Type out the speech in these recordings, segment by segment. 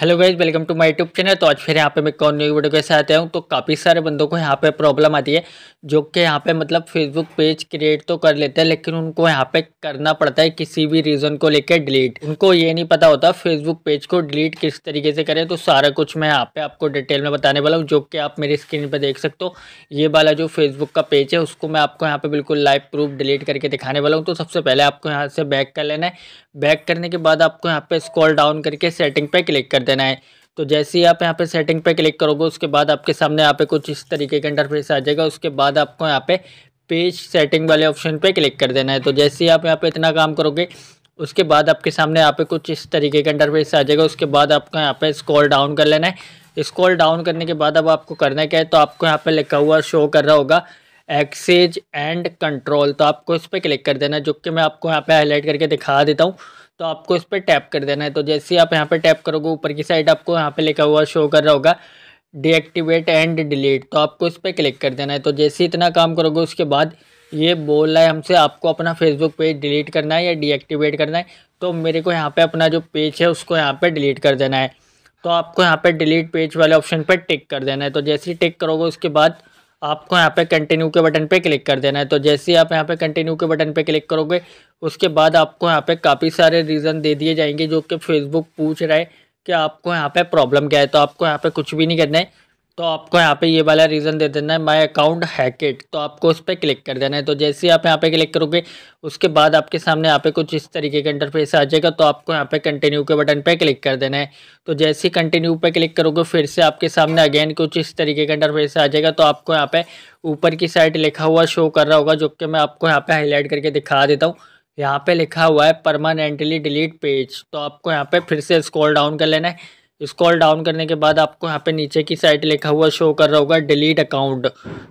hello guys welcome to my YouTube channel तो आज फिर यहाँ पे मैं कौन न्यू वीडियो के साथ आया हूँ तो काफ़ी सारे बंदों को यहाँ पे प्रॉब्लम आती है जो कि यहाँ पे मतलब फेसबुक पेज क्रिएट तो कर लेते हैं लेकिन उनको यहाँ पे करना पड़ता है किसी भी रीज़न को लेकर डिलीट उनको ये नहीं पता होता फेसबुक पेज को डिलीट किस तरीके से करें तो सारा कुछ मैं यहाँ पे आपको डिटेल में बताने वाला हूँ जो कि आप मेरी स्क्रीन पर देख सकते हो ये वाला जो फेसबुक का पेज है उसको मैं आपको यहाँ पर बिल्कुल लाइव प्रूफ डिलीट करके दिखाने वाला हूँ तो सबसे पहले आपको यहाँ से बैक कर लेना है बैक करने के बाद आपको यहाँ पर स्कॉल डाउन करके सेटिंग पर क्लिक कर देना है तो जैसे ही आप यहाँ पे सेटिंग पे क्लिक करोगे उसके बाद आपके सामने यहाँ पे कुछ इस तरीके का इंटरफेस आ जाएगा उसके बाद आपको यहाँ पे पेज सेटिंग वाले ऑप्शन पे क्लिक कर देना है तो जैसे ही आप यहाँ पे इतना काम करोगे उसके बाद आपके सामने यहाँ पे कुछ इस तरीके का इंटरफेस आ जाएगा उसके बाद आपको यहाँ पे स्कॉल डाउन कर लेना है स्कॉल डाउन करने के बाद अब आपको करना क्या है तो आपको यहाँ पर लिखा हुआ शो कर रहा होगा एक्सेज एंड कंट्रोल तो आपको इस पर क्लिक कर देना है जो कि मैं आपको यहाँ पे हाईलाइट करके दिखा देता हूँ तो आपको इस पर टैप कर देना है तो जैसे ही आप यहाँ पे टैप करोगे ऊपर की साइड आपको यहाँ पे लिखा हुआ शो कर रहा होगा डीएक्टिवेट एंड डिलीट तो आपको इस पर क्लिक कर देना है तो जैसे इतना काम करोगे उसके बाद ये बोल रहा है हमसे आपको अपना फेसबुक पेज डिलीट करना है या डीएक्टिवेट करना है तो मेरे को यहाँ पर अपना जो पेज है उसको यहाँ पर डिलीट कर देना है तो आपको यहाँ पर डिलीट पेज वाले ऑप्शन पर टिक कर देना है तो जैसे ही टिक करोगे उसके बाद आपको यहाँ पे कंटिन्यू के बटन पे क्लिक कर देना है तो जैसे ही आप यहाँ पे कंटिन्यू के बटन पे क्लिक करोगे उसके बाद आपको यहाँ पे काफ़ी सारे रीज़न दे दिए जाएंगे जो कि फेसबुक पूछ रहा है कि आपको यहाँ पे प्रॉब्लम क्या है तो आपको यहाँ पे कुछ भी नहीं करना है तो आपको यहाँ पे ये वाला रीज़न दे देना है माय अकाउंट हैकेट तो आपको उस पर क्लिक कर देना है तो जैसे ही आप यहाँ पे क्लिक करोगे उसके बाद आपके सामने यहाँ पे कुछ इस तरीके का इंटरफेस आ जाएगा तो आपको यहाँ पे कंटिन्यू के बटन पे क्लिक कर देना है तो जैसे ही कंटिन्यू पे क्लिक करोगे फिर से आपके सामने अगेन कुछ इस तरीके का इंटरफेस आ जाएगा तो आपको यहाँ पे ऊपर की साइड लिखा हुआ शो कर रहा होगा जो कि मैं आपको यहाँ पर हाईलाइट करके दिखा देता हूँ यहाँ पर लिखा हुआ है परमानेंटली डिलीट पेज तो आपको यहाँ पर फिर से स्क्रॉल डाउन कर लेना है स्क्रॉल डाउन करने के बाद आपको यहाँ पे नीचे की साइड लिखा हुआ शो कर रहा होगा डिलीट अकाउंट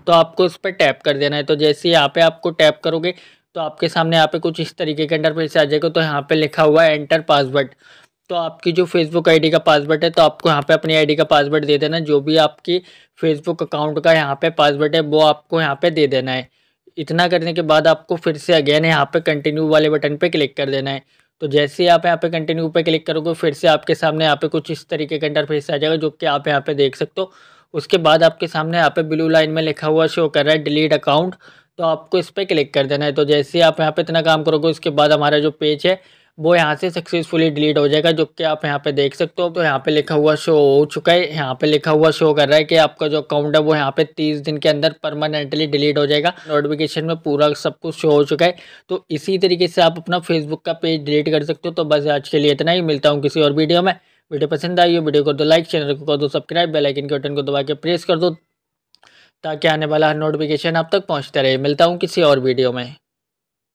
तो आपको उस पर टैप कर देना है तो जैसे यहाँ पे आपको टैप करोगे तो आपके सामने यहाँ पे कुछ इस तरीके के अंडर पेज आ जाएगा तो यहाँ पे लिखा हुआ है एंटर पासवर्ड तो आपकी जो फेसबुक आईडी का पासवर्ड है तो आपको यहाँ पे अपनी आईडी का पासवर्ड दे देना जो भी आपकी फेसबुक अकाउंट का यहाँ पे पासवर्ड है वो आपको यहाँ पे दे देना है इतना करने के बाद आपको फिर से अगेन यहाँ पे कंटिन्यू वाले बटन पे क्लिक कर देना है तो जैसे ही आप यहाँ पे कंटिन्यू पे क्लिक करोगे फिर से आपके सामने यहाँ पे कुछ इस तरीके का इंटरफेस आ जाएगा जो कि आप यहाँ पे देख सकते हो उसके बाद आपके सामने यहाँ पे ब्लू लाइन में लिखा हुआ शो कर रहा है डिलीट अकाउंट तो आपको इस पर क्लिक कर देना है तो जैसे ही आप यहाँ पे इतना काम करोगे उसके बाद हमारा जो पेज है वो यहाँ से सक्सेसफुली डिलीट हो जाएगा जो कि आप यहाँ पे देख सकते हो तो यहाँ पे लिखा हुआ शो हो चुका है यहाँ पे लिखा हुआ शो कर रहा है कि आपका जो अकाउंट है वो यहाँ पे तीस दिन के अंदर परमानेंटली डिलीट हो जाएगा नोटिफिकेशन में पूरा सब कुछ शो हो चुका है तो इसी तरीके से आप अपना फेसबुक का पेज डिलीट कर सकते हो तो बस आज के लिए इतना ही मिलता हूँ किसी और वीडियो में वीडियो पसंद आई हो वीडियो को दो लाइक चैनल को कर दो सब्सक्राइब बेलाइकन के बटन को दबा के प्रेस कर दो ताकि आने वाला हर नोटिफिकेशन आप तक पहुँचता रहे मिलता हूँ किसी और वीडियो में